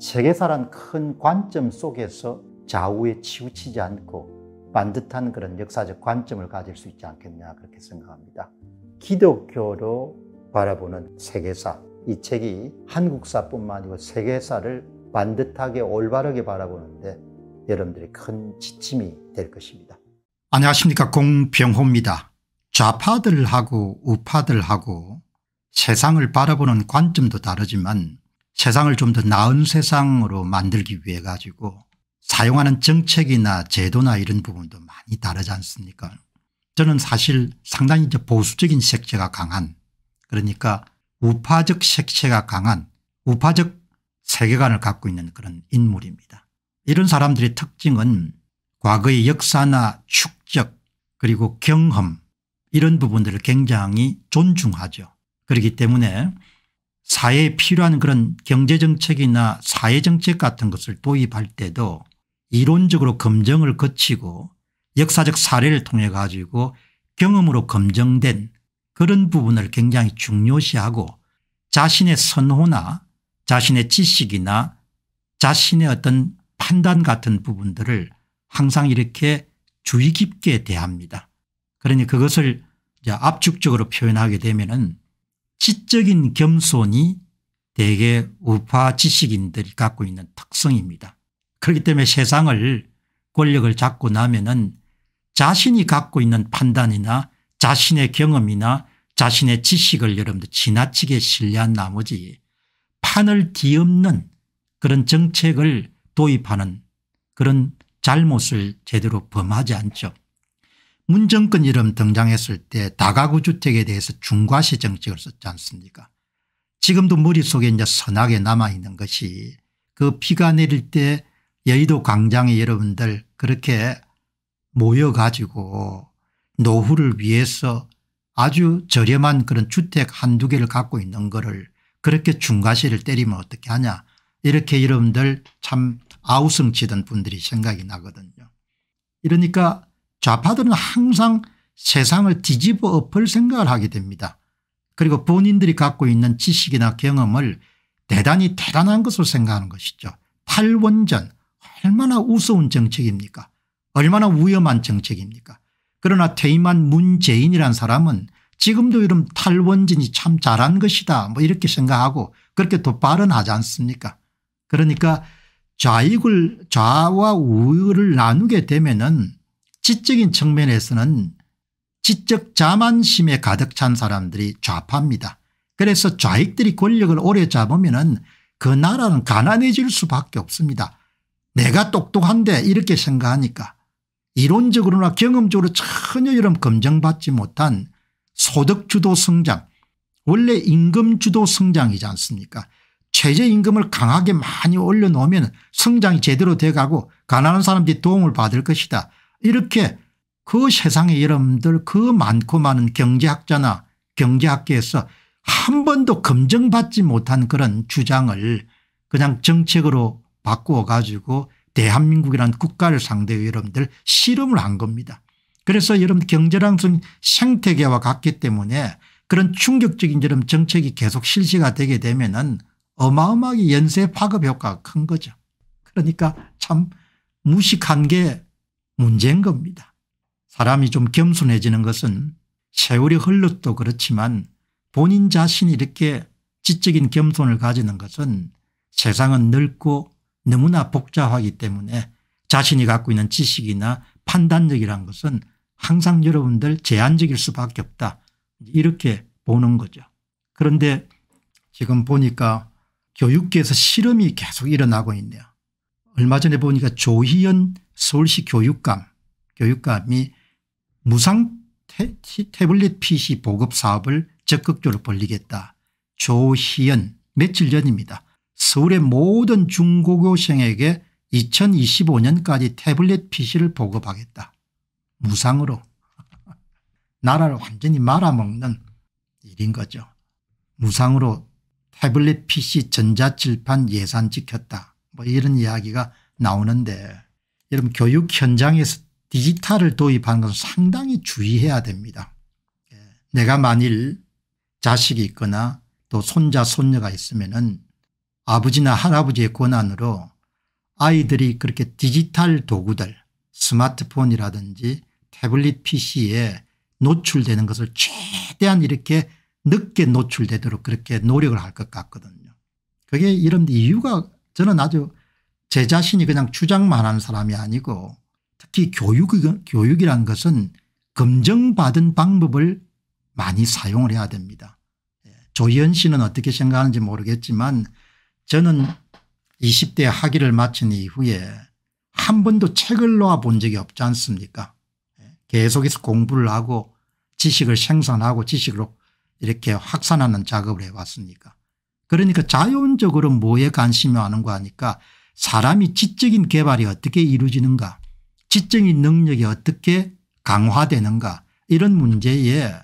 세계사란 큰 관점 속에서 좌우에 치우치지 않고 반듯한 그런 역사적 관점을 가질 수 있지 않겠냐 그렇게 생각합니다. 기독교로 바라보는 세계사 이 책이 한국사뿐만 아니고 세계사를 반듯하게 올바르게 바라보는데 여러분들이 큰 지침이 될 것입니다. 안녕하십니까 공병호입니다. 좌파들하고 우파들하고 세상을 바라보는 관점도 다르지만 세상을 좀 더 나은 세상으로 만들기 위해 가지고 사용하는 정책이나 제도나 이런 부분도 많이 다르지 않습니까 저는 사실 상당히 이제 보수적인 색채가 강한 그러니까 우파적 색채가 강한 우파적 세계관을 갖고 있는 그런 인물입니다. 이런 사람들의 특징은 과거의 역사나 축적 그리고 경험 이런 부분들을 굉장히 존중하죠. 그렇기 때문에 사회에 필요한 그런 경제정책이나 사회정책 같은 것을 도입할 때도 이론적으로 검증을 거치고 역사적 사례를 통해 가지고 경험으로 검증된 그런 부분을 굉장히 중요시하고 자신의 선호나 자신의 지식이나 자신의 어떤 판단 같은 부분들을 항상 이렇게 주의 깊게 대합니다. 그러니 그것을 압축적으로 표현하게 되면 은 지적인 겸손이 대개 우파 지식인들이 갖고 있는 특성입니다. 그렇기 때문에 세상을 권력을 잡고 나면은 자신이 갖고 있는 판단이나 자신의 경험이나 자신의 지식을 여러분들 지나치게 신뢰한 나머지 판을 뒤엎는 그런 정책을 도입하는 그런 잘못을 제대로 범하지 않죠. 문정권 이름 등장했을 때 다가구 주택에 대해서 중과시 정책을 썼지 않습니까 지금도 머릿속에 이제 선하게 남아있는 것이 그 비가 내릴 때 여의도 광장에 여러분들 그렇게 모여가지고 노후를 위해서 아주 저렴한 그런 주택 한두 개를 갖고 있는 거를 그렇게 중과시를 때리면 어떻게 하냐 이렇게 여러분들 참 아우성치던 분들이 생각이 나거든요. 이러니까 좌파들은 항상 세상을 뒤집어 엎을 생각을 하게 됩니다. 그리고 본인들이 갖고 있는 지식이나 경험을 대단히 대단한 것으로 생각하는 것이죠. 탈원전 얼마나 우스운 정책입니까 얼마나 위험한 정책입니까 그러나 퇴임한 문재인이란 사람은 지금도 이런 탈원진이 참 잘한 것이다 뭐 이렇게 생각하고 그렇게 또 발언하지 않습니까 그러니까 좌익을 좌와 우익을 나누게 되면 은 지적인 측면에서는 지적 자만심에 가득 찬 사람들이 좌파입니다. 그래서 좌익들이 권력을 오래 잡으면 그 나라는 가난해질 수밖에 없습니다. 내가 똑똑한데 이렇게 생각하니까 이론적으로나 경험적으로 전혀 이런 검증받지 못한 소득주도 성장 원래 임금주도 성장이지 않습니까 최저임금을 강하게 많이 올려놓으면 성장이 제대로 돼가고 가난한 사람들이 도움을 받을 것이다. 이렇게 그세상의 여러분들 그 많고 많은 경제학자나 경제학계에서 한 번도 검증받지 못한 그런 주장을 그냥 정책으로 바꾸어 가지고 대한민국이란 국가를 상대로 여러분들 실험을 한 겁니다. 그래서 여러분 경제랑 생태계와 같기 때문에 그런 충격적인 여러분 정책이 계속 실시가 되게 되면은 어마어마하게 연쇄 파급 효과가 큰 거죠. 그러니까 참 무식한 게 문제인 겁니다. 사람이 좀 겸손해지는 것은 세월이 흘렀도 그렇지만 본인 자신이 이렇게 지적인 겸손을 가지는 것은 세상은 넓고 너무나 복잡하기 때문에 자신이 갖고 있는 지식이나 판단력이란 것은 항상 여러분들 제한적일 수밖에 없다 이렇게 보는 거죠. 그런데 지금 보니까 교육계에서 실험이 계속 일어나고 있네요. 얼마 전에 보니까 조희연 서울시 교육감 교육감이 무상 태블릿 PC 보급 사업을 적극적으로 벌리겠다. 조희연 며칠 전입니다. 서울의 모든 중고교생에게 2025년까지 태블릿 PC를 보급하겠다. 무상으로 나라를 완전히 말아먹는 일인 거죠. 무상으로 태블릿 PC 전자칠판 예산 지켰다. 뭐 이런 이야기가 나오는데 여러분 교육 현장에서 디지털을 도입하는 것을 상당히 주의해야 됩니다. 예. 내가 만일 자식이 있거나 또 손자 손녀가 있으면 은 아버지나 할아버지의 권한으로 아이들이 그렇게 디지털 도구들 스마트폰이라든지 태블릿 pc에 노출되는 것을 최대한 이렇게 늦게 노출되도록 그렇게 노력을 할 것 같거든요. 그게 이런 이유가 저는 아주 제 자신이 그냥 주장만 한 사람이 아니고 특히 교육, 교육이란 것은 검증받은 방법을 많이 사용을 해야 됩니다. 예, 조희연 씨는 어떻게 생각하는지 모르겠지만 저는 20대 학위를 마친 이후에 한 번도 책을 놓아 본 적이 없지 않습니까 예, 계속해서 공부를 하고 지식을 생산하고 지식으로 이렇게 확산하는 작업을 해왔으니까 그러니까 자연적으로 뭐에 관심이 많은 거 하니까 사람이 지적인 개발이 어떻게 이루어지는가 지적인 능력이 어떻게 강화되는가 이런 문제에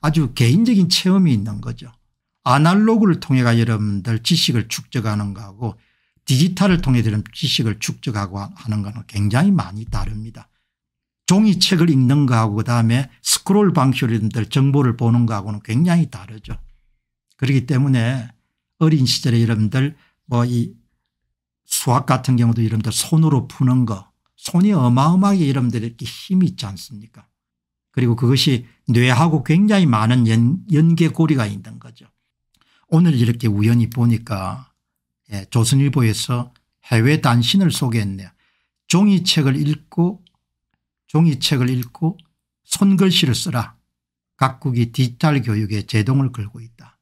아주 개인적인 체험이 있는 거죠. 아날로그를 통해가 여러분들 지식을 축적하는 거하고 디지털을 통해 들은 지식을 축적하고 하는 거는 굉장히 많이 다릅니다. 종이책을 읽는 거하고 그다음에 스크롤 방식으로들 정보를 보는 거하고는 굉장히 다르죠. 그렇기 때문에 어린 시절에 여러분들 뭐이 수학 같은 경우도 이름들 손으로 푸는 거 손이 어마어마하게 이름들 이렇게 힘이 있지 않습니까 그리고 그것이 뇌하고 굉장히 많은 연, 연계고리가 있는 거죠. 오늘 이렇게 우연히 보니까 예, 조선일보에서 해외 단신을 소개했네요. 종이책을 읽고 종이책을 읽고 손글씨를 쓰라. 각국이 디지털 교육에 제동을 걸고 있다.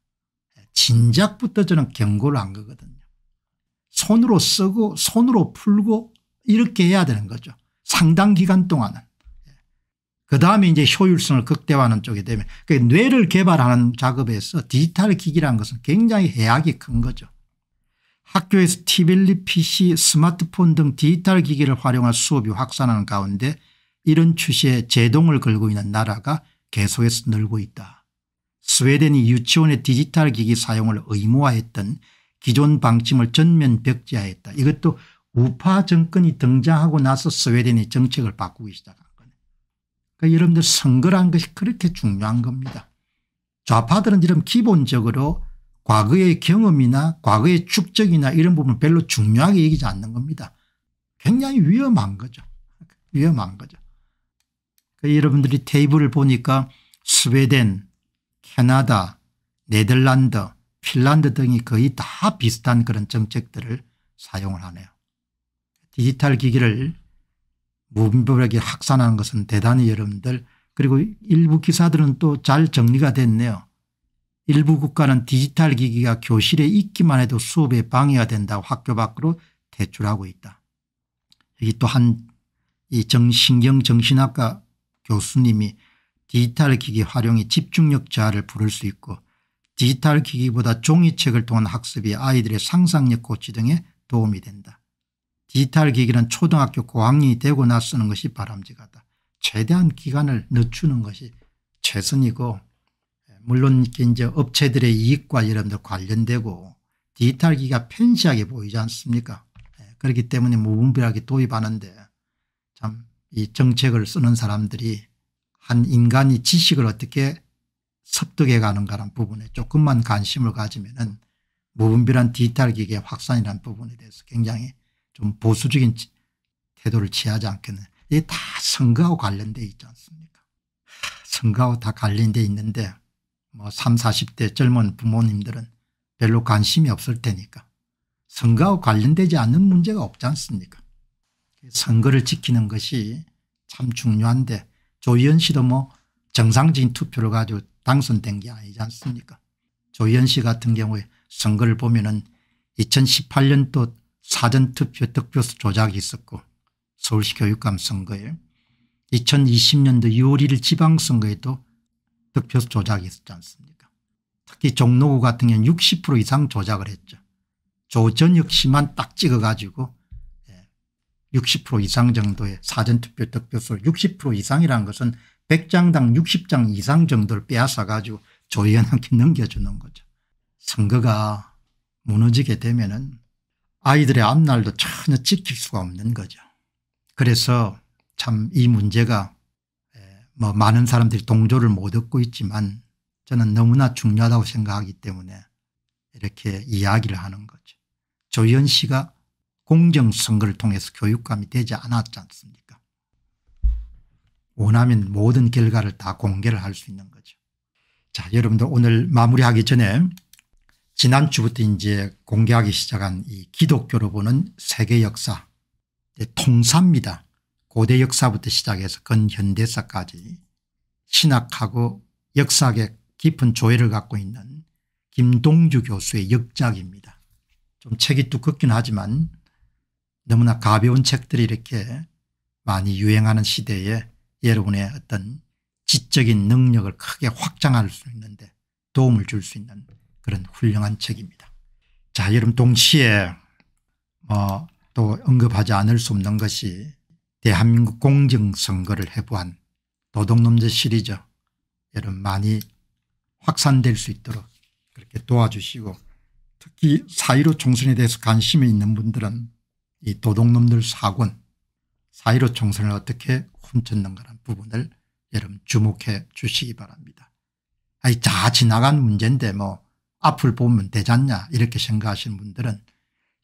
진작부터 저는 경고를 한 거거든요. 손으로 쓰고 손으로 풀고 이렇게 해야 되는 거죠. 상당 기간 동안은. 그다음에 이제 효율성을 극대화하는 쪽이 되면 그 뇌를 개발하는 작업에서 디지털 기기라는 것은 굉장히 해악이 큰 거죠. 학교에서 티벨리 PC 스마트폰 등 디지털 기기를 활용한 수업이 확산하는 가운데 이런 추세에 제동을 걸고 있는 나라가 계속해서 늘고 있다. 스웨덴이 유치원의 디지털 기기 사용을 의무화했던 기존 방침을 전면 벽지하였다. 이것도 우파 정권이 등장하고 나서 스웨덴이 정책을 바꾸기 시작한 거네. 그러니까 여러분들 선거란 것이 그렇게 중요한 겁니다. 좌파들은 이런 기본적으로 과거의 경험이나 과거의 축적이나 이런 부분 별로 중요하게 얘기지 않는 겁니다. 굉장히 위험한 거죠. 위험한 거죠. 그러니까 여러분들이 테이블을 보니까 스웨덴, 캐나다, 네덜란드, 핀란드 등이 거의 다 비슷한 그런 정책들을 사용을 하네요. 디지털 기기를 무분별하게 확산하는 것은 대단히 여러분들 그리고 일부 기사들은 또 잘 정리가 됐네요. 일부 국가는 디지털 기기가 교실에 있기만 해도 수업에 방해가 된다고 학교 밖으로 대출하고 있다. 여기 또한 정신경 정신학과 교수님이 디지털 기기 활용이 집중력 저하를 부를 수 있고 디지털 기기보다 종이책을 통한 학습이 아이들의 상상력 고치 등에 도움이 된다. 디지털 기기는 초등학교 고학년이 되고 나서는 것이 바람직하다. 최대한 기간을 늦추는 것이 최선이고 물론 이제 업체들의 이익과 여러분들 관련되고 디지털 기기가 편시하게 보이지 않습니까 예, 그렇기 때문에 무분별하게 도입하는데 참 이 정책을 쓰는 사람들이 한 인간이 지식을 어떻게 습득해 가는 가란 부분에 조금만 관심을 가지면은 무분별한 디지털 기계 확산이라는 부분에 대해서 굉장히 좀 보수적인 태도를 취하지 않겠는 이게 다 선거하고 관련돼 있지 않습니까 선거하고 다 관련돼 있는데 뭐 30, 40대 젊은 부모님들은 별로 관심이 없을 테니까 선거하고 관련되지 않는 문제가 없지 않습니까 선거를 지키는 것이 참 중요한데 조희연 씨도 뭐 정상적인 투표를 가지고 당선된 게 아니지 않습니까 조희씨 같은 경우에 선거를 보면 은 2018년도 사전투표 득표수 조작이 있었고 서울시 교육감 선거에 2020년도 6월 1일 지방선거에도 득표수 조작이 있었지 않습니까 특히 종로구 같은 경우는 60% 이상 조작을 했죠. 조 전역 씨만 딱 찍어가지고 60% 예, 이상 정도의 사전투표 득표수 60% 이상이라는 것은 100장당 60장 이상 정도를 빼앗아 가지고 조연한테 넘겨주는 거죠. 선거가 무너지게 되면 은 아이들의 앞날도 전혀 지킬 수가 없는 거죠. 그래서 참 이 문제가 뭐 많은 사람들이 동조를 못 얻고 있지만 저는 너무나 중요하다고 생각하기 때문에 이렇게 이야기를 하는 거죠. 조현 씨가 공정선거를 통해서 교육감이 되지 않았지 않습니까 원하면 모든 결과를 다 공개를 할 수 있는 거죠. 자 여러분들 오늘 마무리하기 전에 지난주부터 이제 공개하기 시작한 이 기독교로 보는 세계 역사 통사입니다. 고대 역사부터 시작해서 근현대사까지 신학하고 역사계 깊은 조예를 갖고 있는 김동주 교수의 역작입니다. 좀 책이 두껍긴 하지만 너무나 가벼운 책들이 이렇게 많이 유행하는 시대에 여러분의 어떤 지적인 능력을 크게 확장할 수 있는데 도움을 줄 수 있는 그런 훌륭한 책입니다. 자 여러분 동시에 뭐 또 언급하지 않을 수 없는 것이 대한민국 공정선거를 해부한 노동놈제 시리즈 여러분 많이 확산될 수 있도록 그렇게 도와주시고 특히 사1 5 총선에 대해서 관심이 있는 분들은 이 도둑놈들 사군 4.15 총선을 어떻게 훔쳤는가라는 부분을 여러분 주목해 주시기 바랍니다. 아니 다 지나간 문제인데 뭐 앞을 보면 되잖냐 이렇게 생각하시는 분들은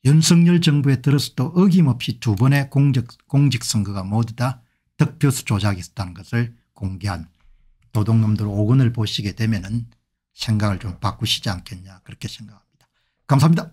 윤석열 정부에 들어서도 어김없이 두 번의 공직, 공직선거가 모두 다 득표수 조작이 있었다는 것을 공개한 도둑놈들 5권을 보시게 되면 은 생각을 좀 바꾸시지 않겠냐 그렇게 생각합니다. 감사합니다.